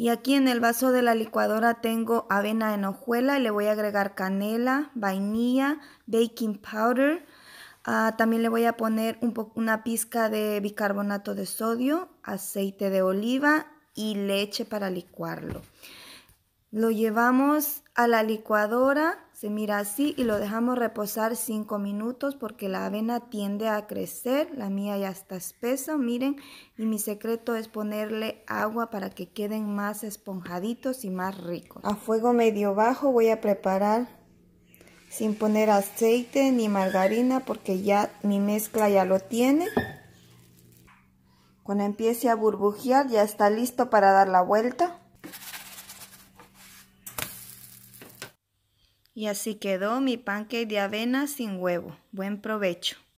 Y aquí en el vaso de la licuadora tengo avena en hojuela y le voy a agregar canela, vainilla, baking powder. Ah, también le voy a poner una pizca de bicarbonato de sodio, aceite de oliva y leche para licuarlo. Lo llevamos a la licuadora se mira así y lo dejamos reposar 5 minutos porque la avena tiende a crecer. La mía ya está espesa, miren. Y mi secreto es ponerle agua para que queden más esponjaditos y más ricos. A fuego medio bajo voy a preparar sin poner aceite ni margarina porque ya mi mezcla ya lo tiene. Cuando empiece a burbujear ya está listo para dar la vuelta. Y así quedó mi pancake de avena sin huevo. Buen provecho.